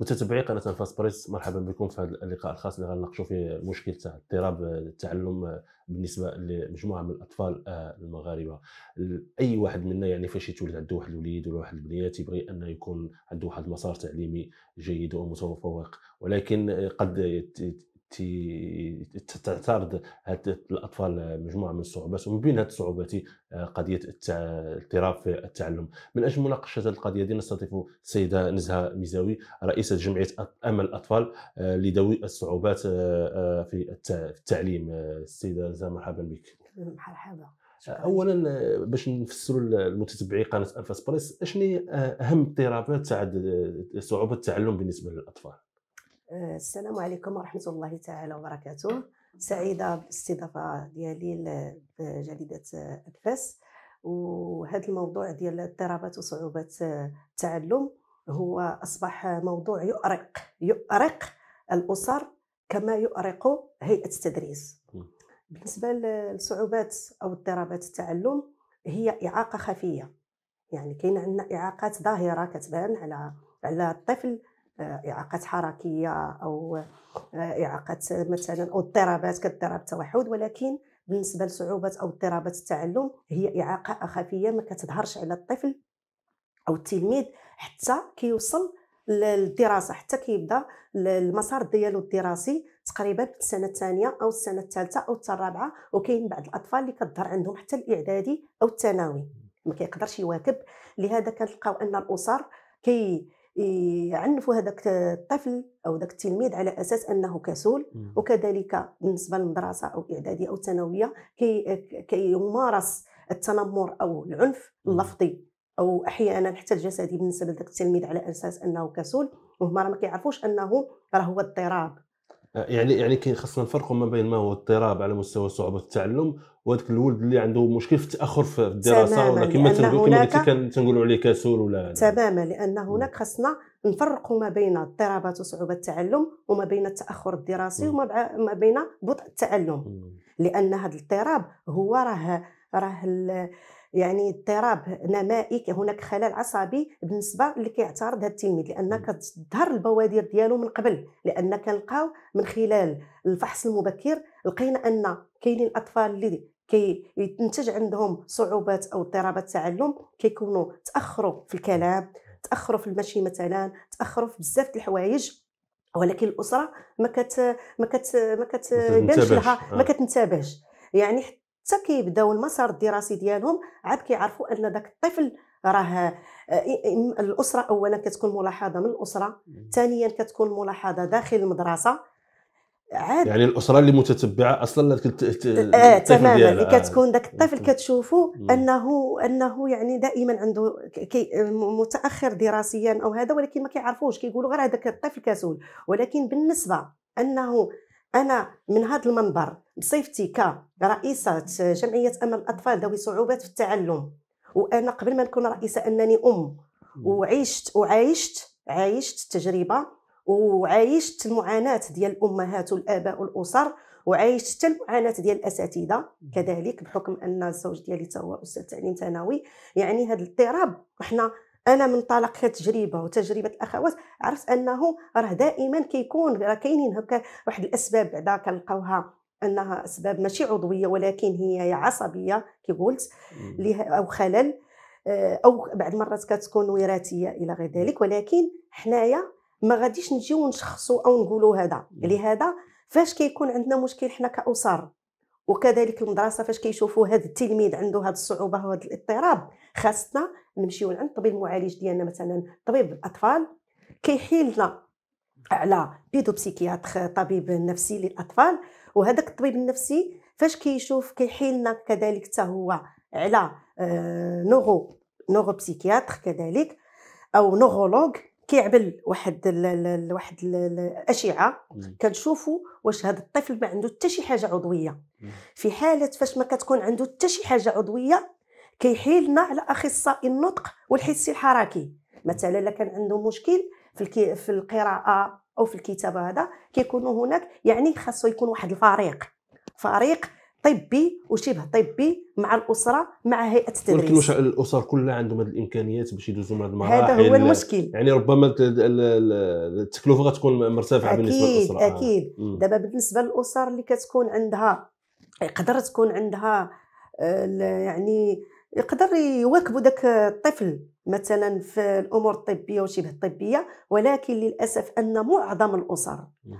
متتبعي قناه فاس بريس مرحبا بكم في هذا اللقاء الخاص اللي غنناقشوا فيه مشكل تاع اضطراب التعلم بالنسبه لمجموعه من الاطفال آه، المغاربه اي واحد منا يعني فاش يتولد عنده واحد الوليد ولا واحد البنيه يبغي ان يكون عنده واحد المسار تعليمي جيد ومتفوق ولكن قد تعترض الاطفال مجموعه من الصعوبات ومن بين هذه الصعوبات آه، قضيه الاضطراب في التعلم من اجل مناقشه هذه القضيه دي نستضيف السيده نزهه ميزاوي رئيسه جمعيه امل الاطفال آه، لذوي الصعوبات آه، في التعليم السيده نزهه مرحبا بك مرحبا اولا باش نفسروا لمتتبعي قناه الفاس بريس شنو هي اهم اضطرابات تاع صعوبه التعلم بالنسبه للاطفال السلام عليكم ورحمة الله تعالى وبركاته سعيدة بالاستضافة ديالي لجريدة أكفاس وهذا الموضوع ديال اضطرابات وصعوبات التعلم هو أصبح موضوع يؤرق يؤرق الأسر كما يؤرق هيئة التدريس بالنسبة للصعوبات أو اضطرابات التعلم هي إعاقة خفية يعني كاين عندنا إعاقات ظاهرة كتبان على على الطفل اعاقات حركيه او آه، اعاقات مثلا او اضطرابات كاضطراب التوحد ولكن بالنسبه لصعوبات او اضطرابات التعلم هي اعاقه اخفيه ما كتظهرش على الطفل او التلميذ حتى كيوصل للدراسه حتى كيبدا المسار ديالو الدراسي تقريبا في السنه الثانيه او السنه الثالثه او الرابعه وكاين بعض الاطفال اللي كتظهر عندهم حتى الاعدادي او الثانوي ما كيقدرش يواكب لهذا كنلقاو ان الاسر كي يعنفوا هذاك الطفل او ذاك التلميذ على اساس انه كسول وكذلك بالنسبه للمدرسه او اعداديه او ثانويه كي كيمارس التنمر او العنف اللفظي او احيانا حتى الجسدي بالنسبه لذاك التلميذ على اساس انه كسول وهما راه ما كيعرفوش انه راه هو اضطراب يعني يعني خصنا نفرقوا ما بين ما هو اضطراب على مستوى صعوبه التعلم وهذاك الولد اللي عنده مشكل في التاخر في الدراسه ولا كما تنقول تنقولوا عليه كسول ولا تماما لان هناك خصنا نفرقوا ما بين اضطرابات وصعوبه التعلم وما بين التاخر الدراسي وما بين بطء التعلم لان هذا الاضطراب هو راه راه يعني اضطراب نمائي هناك خلل عصبي بالنسبه اللي كيعترض هذا التلميذ لان كتظهر البوادر ديالو من قبل لان كنلقاو من خلال الفحص المبكر لقينا ان كاينين اطفال اللي كينتج عندهم صعوبات او اضطرابات تعلم كيكونوا تاخروا في الكلام تاخروا في المشي مثلا تاخروا في بزاف الحوايج ولكن الاسره ما كت ما كت ما كتبانش لها ما آه. كتنتبهش يعني حتى كيبداو المسار الدراسي ديالهم عاد كيعرفوا ان ذاك الطفل راه آه، الاسره اولا كتكون ملاحظه من الاسره ثانيا كتكون ملاحظه داخل المدرسه عاد يعني الاسره اللي متتبعه اصلا آه, آه، تماما اللي آه، كتكون ذاك الطفل كتشوفوا انه انه يعني دائما عنده كي متاخر دراسيا او هذا ولكن ما كيعرفوش كيقولوا غير هذاك الطفل كسول ولكن بالنسبه انه انا من هذا المنبر بصفتي كرئيسه جمعيه امل الاطفال ذوي صعوبات في التعلم وانا قبل ما نكون رئيسه انني ام وعشت وعايشت عايشت التجربه وعايشت المعاناه ديال الامهات والاباء والاسر وعايشت حتى المعاناه ديال الاساتذه كذلك بحكم ان الزوج ديالي هو استاذ تعليم ثانوي يعني هذا الاضطراب وحنا انا من طلق تجربه وتجربه الاخوات عرفت انه راه دائما كيكون راه كاينين هكا واحد الاسباب بعدا كنلقاوها انها اسباب ماشي عضويه ولكن هي عصبيه كي قلت او خلل آه، او بعض المرات كتكون وراثيه الى غير ذلك ولكن حنايا ما غاديش نجيو نشخصوا او نقولوا هذا لهذا فاش كيكون عندنا مشكل حنا كاسر وكذلك المدرسه فاش كيشوفوا هذا التلميذ عنده هذه الصعوبه وهذا الاضطراب خاصنا نمشيو عند الطبيب المعالج ديالنا مثلا طبيب الاطفال كيحيل لنا على بيدو بسيكياتر طبيب نفسي للاطفال وهذاك الطبيب النفسي فاش كيشوف كيحيل لنا كذلك حتى هو على نورو نورو بسيكياتر كذلك او نورولوج كيعمل واحد الـ الـ واحد الاشعه كنشوفوا واش هذا الطفل ما عنده حتى شي حاجه عضويه في حاله فاش ما كتكون عنده حتى شي حاجه عضويه كيحيلنا على اخصائي النطق والحسي الحركي مثلا الا كان عنده مشكل في في القراءه او في الكتابه هذا كيكونوا هناك يعني خاصو يكون واحد الفريق فريق طبي طيب وشبه طبي طيب مع الاسره مع هيئه التدريس ولكن واش الاسر كلها عندهم هذه الامكانيات باش يدوزوا من هذه المراحل هذا هو يعني المشكل يعني ربما التكلفه غتكون مرتفعه بالنسبه للاسره آه. اكيد اكيد دابا بالنسبه للاسر اللي كتكون عندها يقدر تكون عندها آه، يعني يقدر يواكبوا ذاك الطفل مثلا في الامور الطبيه وشبه الطبيه ولكن للاسف ان معظم الاسر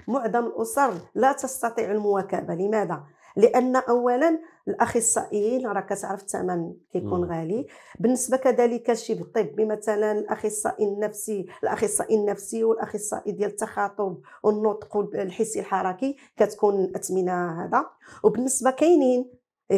معظم الاسر لا تستطيع المواكبه لماذا لان اولا الاخصائيين راه كتعرف الثمن كيكون غالي بالنسبه كذلك شي بالطب مثلا الاخصائي النفسي الاخصائي النفسي والاخصائي ديال التخاطب والنطق الحسي الحركي كتكون الاثمنه هذا وبالنسبه كاينين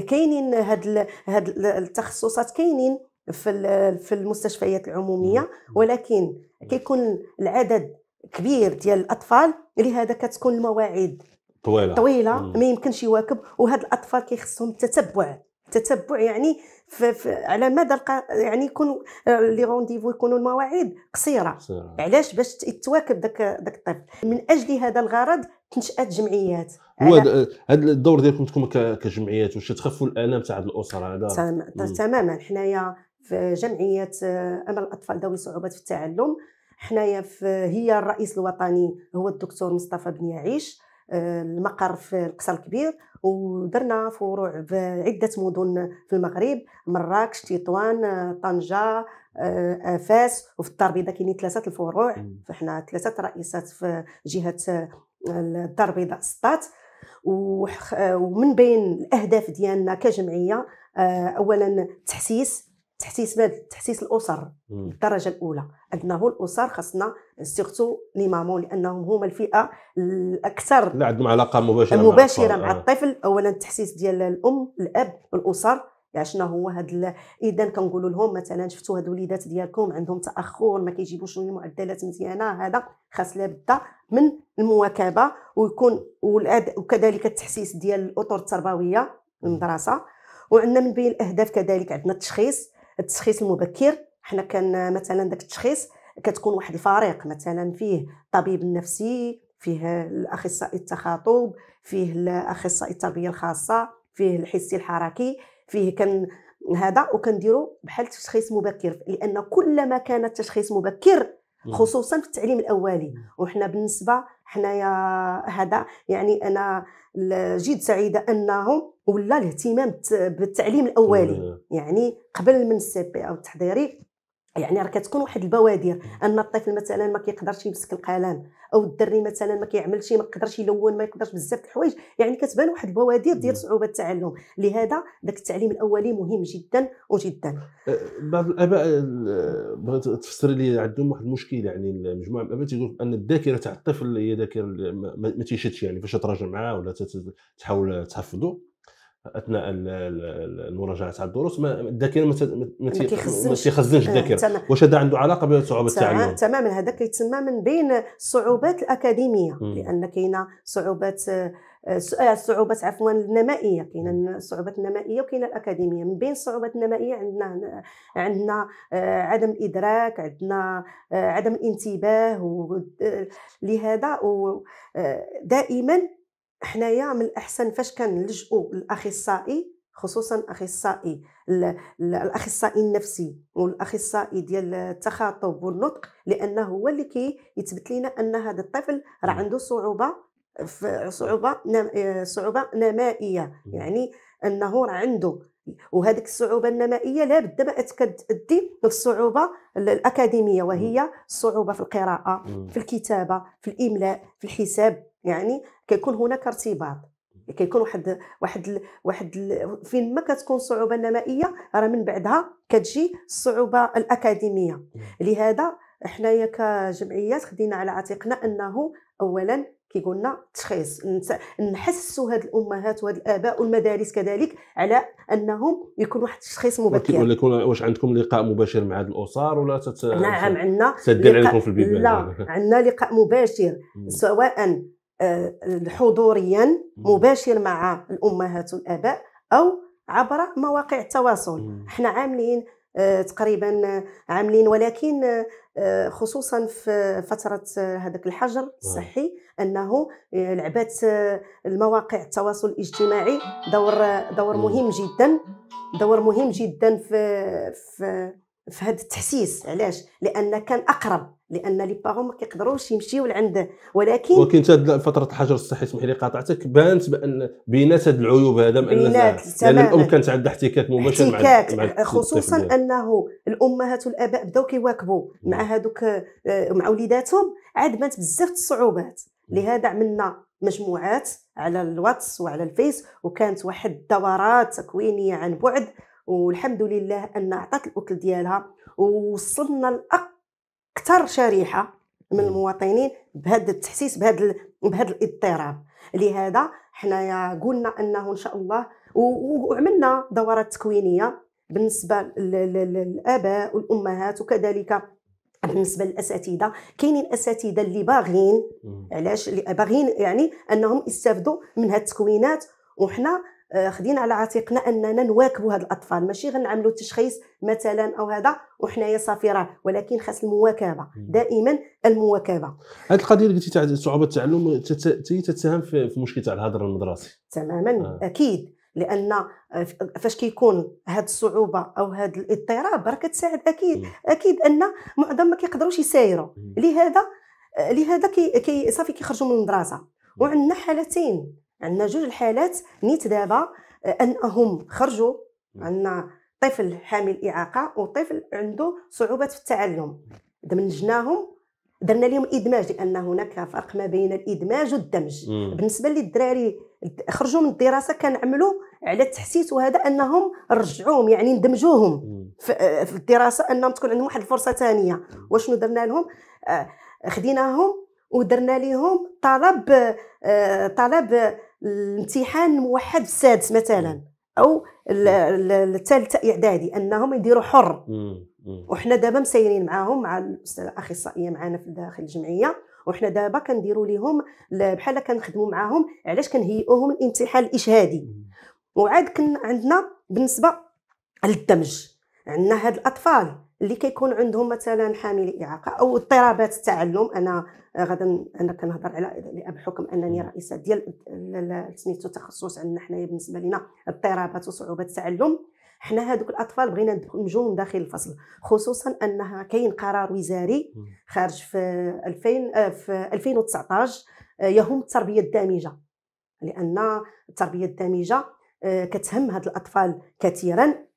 كاينين هاد هاد التخصصات كاينين في في المستشفيات العموميه ولكن كيكون العدد كبير ديال الاطفال لهذا كتكون المواعيد طويله طويله ما يمكنش يواكب وهاد الاطفال كيخصهم التتبع التتبع يعني في على مدى يعني يكون لي رونديفو يكونوا المواعيد قصيره صحيح. علاش باش تواكب ذاك ذاك الطفل من اجل هذا الغرض تنشات جمعيات هو هذا الدور ديالكم ك... كجمعيات واش تخفوا الالام تاع الاسر هذا تماما حنايا في جمعيه آه، امل الاطفال ذوي صعوبات في التعلم حنايا في هي الرئيس الوطني هو الدكتور مصطفى بن يعيش آه، المقر في القصر الكبير ودرنا فروع في عده مدن في المغرب مراكش تطوان طنجه آه، فاس وفي الدار البيضاء كاينين ثلاثه الفروع فاحنا ثلاثه رئيسات في جهه آه، الدار البيضاء سطات ومن بين الاهداف ديالنا كجمعيه اولا تحسيس تحسيس بهذا تحسيس الاسر الدرجه الاولى عندنا هو الاسر خاصنا سيرتو لي مامون لانهم هما الفئه الاكثر اللي عندهم علاقه مباشره مباشره مع, مع آه. الطفل اولا التحسيس ديال الام الاب الاسر عشنا هو هاد اذا كنقولوا لهم مثلا شفتوا هاد الوليدات ديالكم عندهم تاخر ما كيجيبوش المعدلات مزيانه هذا خاص لابد من المواكبه ويكون وكذلك التحسيس ديال الاطر التربويه المدرسه وعندنا من بين الاهداف كذلك عندنا التشخيص التشخيص المبكر حنا كان مثلا داك التشخيص كتكون واحد الفريق مثلا فيه طبيب النفسي فيه الاخصائي التخاطب فيه الاخصائي التربيه الخاصه فيه الحسي الحركي فيه كان هذا وكنديروا بحال تشخيص مبكر لان كلما كان التشخيص مبكر خصوصا في التعليم الاولي وحنا بالنسبه حنايا هذا يعني انا جد سعيده انه ولا الاهتمام بالتعليم الاولي يعني قبل من السي بي او التحضيري يعني راه كتكون واحد البوادر ان الطفل مثلا ما كيقدرش يمسك القلم او الدري مثلا ما كيعملش ما يقدرش يلون ما يقدرش بزاف الحوايج يعني كتبان واحد البوادر ديال صعوبه التعلم لهذا ذاك التعليم الاولي مهم جدا وجدا أه، بعض الاباء أه، بغيت تفسر لي عندهم واحد المشكل يعني مجموعه من الاباء تيقول ان الذاكره تاع الطفل هي ذاكره ما تيشدش يعني فاش تراجع معاه ولا تحاول تحفظه اثناء المراجعه تاع الدروس ما الذاكره ما تيخزنش آه، الذاكره واش هذا عنده علاقه بصعوبه التعلم تماما هذا كيتسمى من بين الصعوبات الاكاديميه مم. لان كاينه صعوبات الصعوبات آه، آه، عفوا النمائيه كاينه الصعوبات النمائيه وكاينه الاكاديميه من بين الصعوبات النمائيه عندنا عندنا عدم الادراك عندنا عدم الانتباه لهذا ودائما حنايا من الاحسن فاش كنلجؤوا للاخصائي خصوصا اخصائي الاخصائي النفسي والاخصائي ديال التخاطب والنطق لانه هو اللي كي يثبت لنا ان هذا الطفل راه عنده صعوبه صعوبه آه، صعوبه نمائيه يعني انه راه عنده وهذيك الصعوبه النمائيه لا بد ما كتادي للصعوبه الاكاديميه وهي الصعوبه في القراءه في الكتابه في الاملاء في الحساب يعني كيكون هناك ارتباط كيكون واحد واحد واحد فين ما كتكون صعوبه نمائيه راه من بعدها كتجي الصعوبه الاكاديميه لهذا حنايا كجمعيات خدينا على عاتقنا انه اولا كيقولنا تشخيص نحسوا هاد الامهات وهاد الاباء والمدارس كذلك على انهم يكون واحد التشخيص مبكر كيقول لكم واش عندكم لقاء مباشر مع هاد الاسر ولا تت... نعم عندنا لقاء... عليكم في البيبان لا عندنا لقاء مباشر سواء آه، حضوريا مباشر مع الامهات والاباء او عبر مواقع التواصل احنا عاملين آه، تقريبا عاملين ولكن آه، خصوصا في فتره هذاك الحجر نعم. الصحي انه لعبات المواقع التواصل الاجتماعي دور دور مهم جدا دور مهم جدا في في في هذا التحسيس علاش لان كان اقرب لان لي بارون ما كيقدروش يمشيو لعنده ولكن ولكن فتره الحجر الصحي اسمح لي قاطعتك بانت بان بينات هذه العيوب هذا من لان الام كانت عندها احتكاك مباشر مع, مع خصوصا انه الامهات والاباء بداو كيواكبوا مع نعم. هذوك آه، مع وليداتهم عاد بانت بزاف الصعوبات نعم. لهذا عملنا مجموعات على الواتس وعلى الفيس وكانت واحد الدورات تكوينيه عن بعد والحمد لله ان عطات الاكل ديالها ووصلنا لاقصى اكثر شريحه من المواطنين بهذا التحسيس بهذا بهذا الاضطراب لهذا حنايا قلنا انه ان شاء الله وعملنا دورات تكوينيه بالنسبه للاباء والامهات وكذلك بالنسبه للاساتذه كاينين اساتذه اللي باغيين علاش باغيين يعني انهم يستافدوا من هاد التكوينات وحنا آه، خدينا على عاتقنا اننا نواكبوا هاد الاطفال ماشي غنعملوا تشخيص مثلا او هذا وحنايا صافي راه ولكن خاص المواكبه دائما المواكبه هاد القضيه اللي قلتي تاع صعوبه التعلم تتساهم في مشكل تاع الهدر المدرسي تماما آه. اكيد لان فاش كيكون هاد الصعوبه او هاد الاضطراب راه كتساعد اكيد اكيد ان معظم ما كيقدروش يسايروا لهذا لهذا كي, كي صافي كيخرجوا من المدرسه وعندنا حالتين عندنا جوج الحالات نيت دابا آه، انهم خرجوا عندنا طفل حامل اعاقه وطفل عنده صعوبات في التعلم دمجناهم درنا لهم ادماج لان هناك فرق ما بين الادماج والدمج مم. بالنسبه للدراري خرجوا من الدراسه كنعملوا على التحسيس وهذا انهم رجعوهم يعني ندمجوهم آه، في الدراسه انهم تكون عندهم واحد الفرصه ثانيه وشنو درنا لهم آه، خديناهم ودرنا لهم طلب طلب الامتحان الموحد السادس مثلا او الثالث اعدادي انهم يديروا حر وحنا دابا مسيرين معاهم مع الاخصائيه معنا في داخل الجمعيه وحنا دابا كنديروا لهم بحال كنخدموا معاهم علاش كنهيئوهم الامتحان الاشهادي وعاد كنا عندنا بالنسبه للدمج عندنا هاد الاطفال اللي كيكون عندهم مثلا حامل اعاقه او اضطرابات التعلم انا غدا انا كنهضر على بحكم انني رئيسه ديال سميتو تخصص عندنا حنايا بالنسبه لنا اضطرابات وصعوبات التعلم حنا هذوك الاطفال بغينا ندمجوهم داخل الفصل خصوصا انها كاين قرار وزاري خارج في 2000 آه، في 2019 آه، يهم التربيه الدامجه لان التربيه الدامجه آه، كتهم هاد الاطفال كثيرا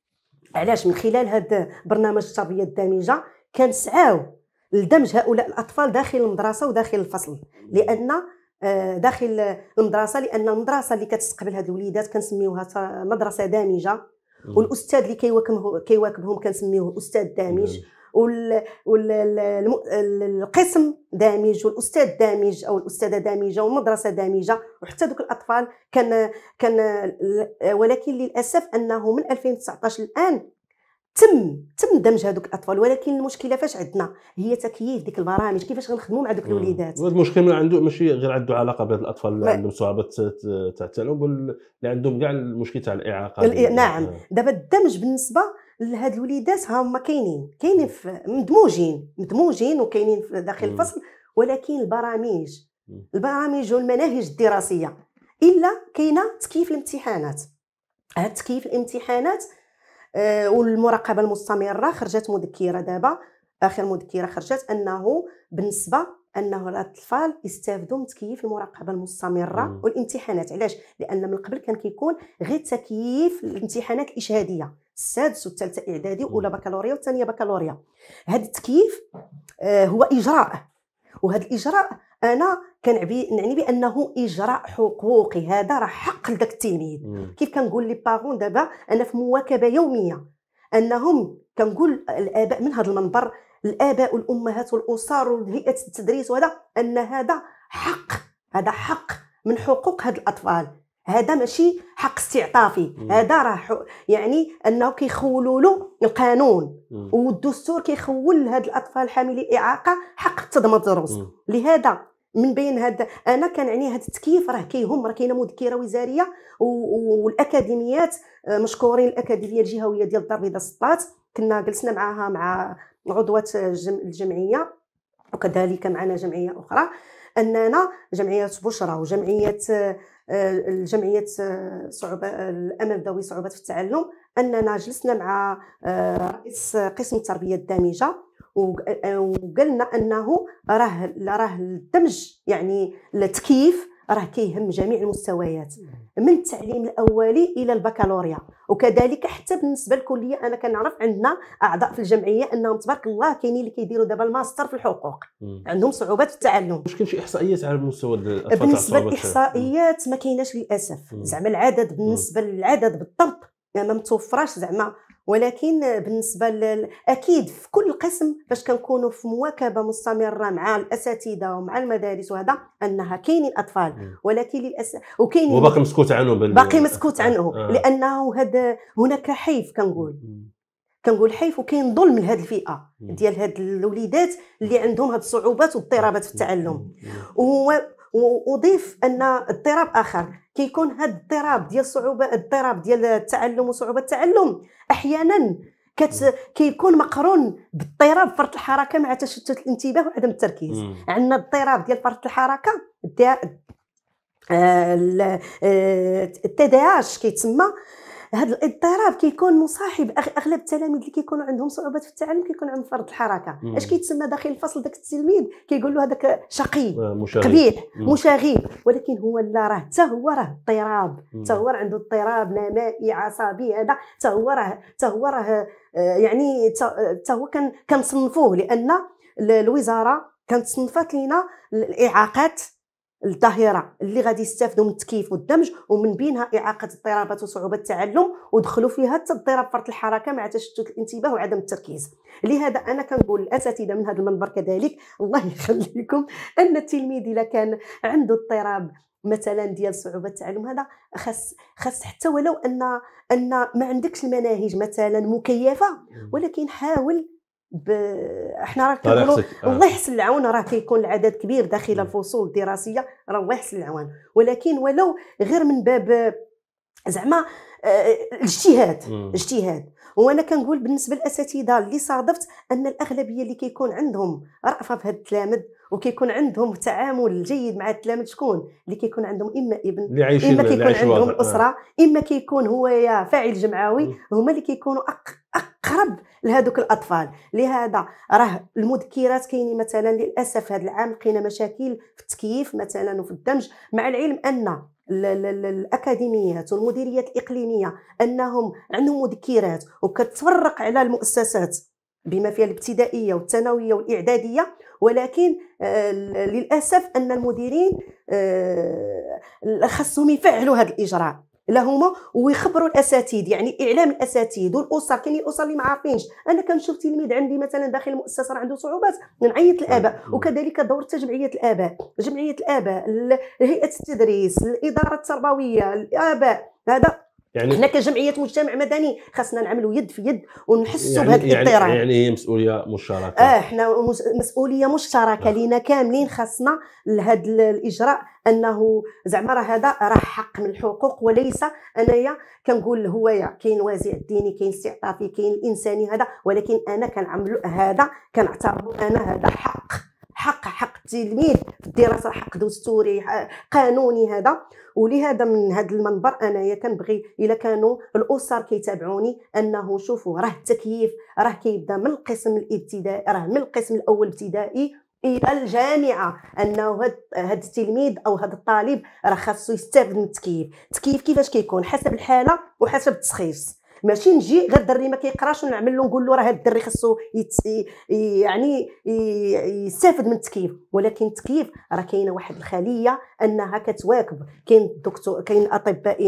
علاش من خلال هذا برنامج التربيه الدامجه كنسعاو لدمج هؤلاء الاطفال داخل المدرسه وداخل الفصل لان آه، داخل المدرسه لان المدرسه اللي كتستقبل هاد الوليدات كنسميوها مدرسه دامجه والاستاذ اللي كيواكبهم كنسميوه استاذ دامج والقسم دامج والاستاذ دامج او الاستاذه دامجه والمدرسه دامجه وحتى ذوك الاطفال كان كان ولكن للاسف انه من 2019 الان تم تم دمج هذوك الاطفال ولكن المشكله فاش عندنا هي تكييف ديك البرامج كيفاش غنخدموا مع ذوك الوليدات هذا المشكل من عنده ماشي غير عنده علاقه بهذ الاطفال اللي عندهم صعوبات تاع التعلم اللي عندهم كاع المشكل تاع الاعاقه نعم آه. دابا الدمج بالنسبه لهاد الوليدات ها هما كاينين كاينين مدموجين مدموجين وكاينين داخل الفصل ولكن البرامج البرامج والمناهج الدراسيه الا كاينه تكييف الامتحانات هاد تكييف الامتحانات آه، والمراقبه المستمره خرجت مذكره دابا اخر مذكره خرجت انه بالنسبه انه الاطفال يستافدوا من تكييف المراقبه المستمره والامتحانات علاش لان من قبل كان كيكون غير تكييف الامتحانات الاشهاديه السادس والثالثه اعدادي واولى بكالوريا والثانيه بكالوريا هذا التكييف آه، هو اجراء وهذا الاجراء انا كنعني نعني بانه اجراء حقوقي هذا راه حق لذاك التلميذ كيف كنقول لي بارون دابا انا في مواكبه يوميه انهم كنقول الاباء من هذا المنبر الاباء والامهات والاسر وهيئه التدريس وهذا ان هذا حق هذا حق من حقوق هاد الاطفال هذا ماشي حق استعطافي هذا راه يعني انه كيخولوا له القانون والدستور كيخول لهاد الاطفال حاملي الاعاقه حق التضمين الدروس لهذا من بين هاد انا كان كنعني هاد التكييف راه كيهم راه كاينه مذكره وزاريه والاكاديميات آه، مشكورين الاكاديميه الجهويه ديال الدار البيضاء سطات كنا جلسنا معاها مع عضوه الجمعيه وكذلك معنا جمعيه اخرى اننا جمعيه بشرى وجمعيه الجمعيه آه، آه، صعوبه آه، الامل ذوي صعوبات في التعلم اننا جلسنا مع رئيس قسم التربيه الدامجه وقالنا انه راه راه الدمج يعني التكييف راه كيهم جميع المستويات من التعليم الاولي الى البكالوريا وكذلك حتى بالنسبه للكليه انا كنعرف عندنا اعضاء في الجمعيه انهم تبارك الله كاينين اللي كيديروا دابا الماستر في الحقوق مم. عندهم صعوبات في التعلم واش كاين شي احصائيات على المستوى بالنسبه للاحصائيات ما كايناش للاسف زعما العدد بالنسبه للعدد بالضبط يعني ما متوفراش زعما ولكن بالنسبه لل... اكيد في كل قسم باش كنكونوا في مواكبه مستمره مع الاساتذه ومع المدارس وهذا انها كاينين اطفال ولكن للأس... وكاينين وباقي مسكوت عنهم بال... باقي مسكوت آه، عنه آه. لانه هذا هناك حيف كنقول كنقول حيف وكاين ظلم لهاد الفئه ديال هاد الوليدات اللي عندهم هاد الصعوبات واضطرابات في التعلم و... واضيف ان اضطراب اخر كيكون هذا الاضطراب ديال صعوبه اضطراب ديال التعلم وصعوبه التعلم احيانا كت... كيكون مقرون باضطراب فرط الحركه مع تشتت الانتباه وعدم التركيز عندنا اضطراب ديال فرط الحركه التي دي... آه... آه، كيتسمى هذا الاضطراب كيكون مصاحب اغلب التلاميذ اللي كيكونوا عندهم صعوبات في التعلم كيكون عندهم فرط الحركه اش كيتسمى داخل الفصل داك التلميذ كيقول له هذاك شقي آه، مشاغب. قبيح مشاغب ولكن هو لا راه حتى هو راه اضطراب حتى هو عنده اضطراب نمائي عصبي هذا حتى هو راه حتى هو راه آه، يعني حتى آه، هو كنصنفوه لان الوزاره كانت صنفات لنا الاعاقات الظاهره اللي غادي يستافدوا من التكييف والدمج ومن بينها اعاقه اضطرابات وصعوبه التعلم ودخلوا فيها حتى اضطراب فرط الحركه مع تشتت الانتباه وعدم التركيز لهذا انا كنقول للاساتذه من هذا المنبر كذلك الله يخليكم ان التلميذ اذا كان عنده اضطراب مثلا ديال صعوبه التعلم هذا خاص خاص حتى ولو ان ان ما عندكش المناهج مثلا مكيفه ولكن حاول ب... احنا راه كنقولوا آه. الله يحسن العون راه كيكون العدد كبير داخل الفصول الدراسيه راه الله يحسن العون ولكن ولو غير من باب زعما آه، الاجتهاد اجتهاد وانا كنقول بالنسبه للاساتذه اللي صادفت ان الاغلبيه اللي كيكون عندهم رأفه في هاد التلامذ وكيكون عندهم تعامل جيد مع التلامذ شكون اللي كيكون عندهم اما ابن اما كيكون عندهم آه. اسره اما كيكون هو يا فاعل جمعوي هما اللي كيكونوا أق... أق... تخرب لهذوك الاطفال لهذا راه المذكرات كاينين مثلا للاسف هذا العام لقينا مشاكل في التكييف مثلا وفي الدمج مع العلم ان الاكاديميات والمديريات الاقليميه انهم عندهم مذكرات وكتفرق على المؤسسات بما فيها الابتدائيه والثانويه والاعداديه ولكن آه، للاسف ان المديرين آه، خاصهم يفعلوا هذا الاجراء لهما ويخبروا الاساتذه يعني اعلام الاساتذه والاسر كاين الاسر اللي ما عارفينش انا كنشوف تلميذ عندي مثلا داخل المؤسسه راه عنده صعوبات نعيط الاباء أيوة. وكذلك دور جمعيه الاباء جمعيه الاباء هيئه التدريس الاداره التربويه الاباء هذا يعني حنا كجمعيه مجتمع مدني خاصنا نعملوا يد في يد ونحسوا يعني بهذا يعني الاضطراب يعني يعني هي مسؤوليه مشتركه اه حنا مسؤوليه مشتركه آه. لينا كاملين خاصنا لهذا الاجراء انه زعما راه هذا راه حق من الحقوق وليس انايا كنقول هوايا كاين وازع ديني كاين استعطافي كاين الانساني هذا ولكن انا كنعمل هذا كنعتبر انا هذا حق حق حق التلميذ في الدراسه حق دستوري قانوني هذا ولهذا من هذا المنبر انايا كنبغي الا كانوا الاسر كيتابعوني انه شوفوا راه التكييف راه كيبدا من القسم الابتدائي راه من القسم الاول ابتدائي الى الجامعه انه هذا التلميذ او هذا الطالب راه خاصو يستافد من التكييف التكييف كيفاش كيكون حسب الحاله وحسب التشخيص ماشي نجي غير الدري ما كيقراش ونعمل له نقول له راه هذا الدري خصو يعني يستافد من التكييف ولكن التكييف راه كاينه واحد الخليه انها كتواكب كاين الدكتور كاين اطباء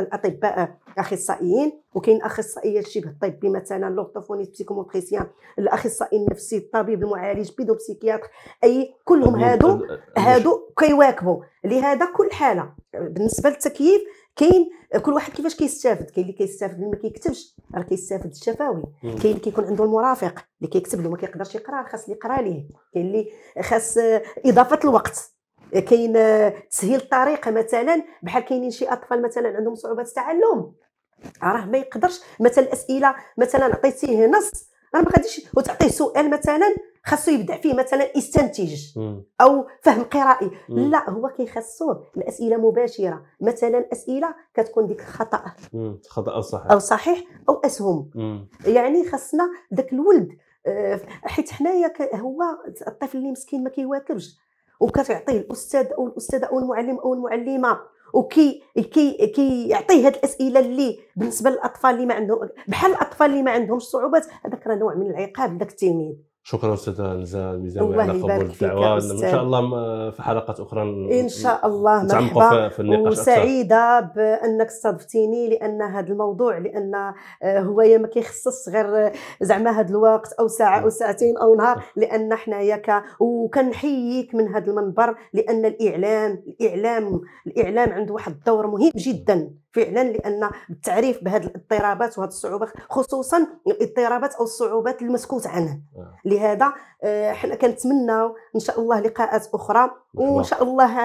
الاطباء اخصائيين وكاين اخصائيات شبه الطبي مثلا لوغتوفونيست بسيكوموتريسيان الاخصائي النفسي الطبيب المعالج بيدو بسيكياتر اي كلهم هادو هادو كيواكبوا لهذا كل حاله بالنسبه للتكييف كاين كل واحد كيفاش كيستافد كاين اللي كيستافد اللي ما كيكتبش راه كيستافد الشفوي كاين اللي كيكون عنده المرافق اللي كيكتب له ما كيقدرش يقرا خاص اللي يقرا ليه كاين اللي خاص اضافه الوقت كاين تسهيل الطريقه مثلا بحال كاينين شي اطفال مثلا عندهم صعوبات التعلم راه ما يقدرش مثلا الاسئله مثلا عطيتيه نص راه ما غاديش وتعطيه سؤال مثلا خاصو يبدع فيه مثلا استنتج او فهم قرائي لا هو كيخصو الاسئله مباشره مثلا اسئله كتكون ديك خطا خطا او صحيح او صحيح او اسهم مم. يعني خاصنا ذاك الولد آه، حيت حنايا هو الطفل اللي مسكين ما كيواكبش وكتعطيه الاستاذ او الاستاذه او المعلم او المعلمه وكي كي يعطي هاد الاسئله اللي بالنسبه للاطفال اللي ما عندهم بحال الاطفال اللي ما عندهمش صعوبات هذاك راه نوع من العقاب ذاك التلميذ شكرا استاذه نزار الميزاوي يعني على قبول الدعوه ان شاء الله في حلقات اخرى ان شاء الله مرحبا في النقاش وسعيده أكثر. بانك استضفتيني لان هذا الموضوع لان آه، هو ما كيخصص غير زعما هذا الوقت او ساعه او ساعتين او نهار لان حنايا ك وكنحييك من هذا المنبر لان الاعلام الاعلام الاعلام عنده واحد الدور مهم جدا فعلا لان التعريف بهذه الاضطرابات وهذه الصعوبات خصوصا الاضطرابات او الصعوبات المسكوت عنها آه. لهذا آه، حنا كنتمنى ان شاء الله لقاءات اخرى وان شاء الله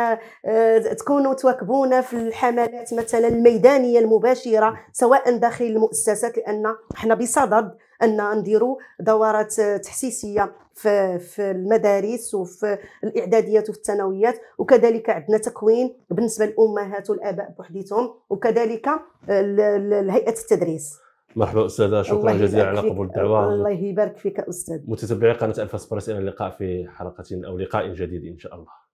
آه، تكونوا تواكبونا في الحملات مثلا الميدانيه المباشره سواء داخل المؤسسات لان حنا بصدد ان نديروا دورات تحسيسيه في في المدارس وفي الاعداديات وفي الثانويات وكذلك عندنا تكوين بالنسبه للامهات والاباء بوحديتهم وكذلك هيئه التدريس مرحبا استاذه شكرا جزيلا على قبول الدعوه الله يبارك فيك استاذ متتبعي قناه الفاس سبريس الى اللقاء في حلقه او لقاء جديد ان شاء الله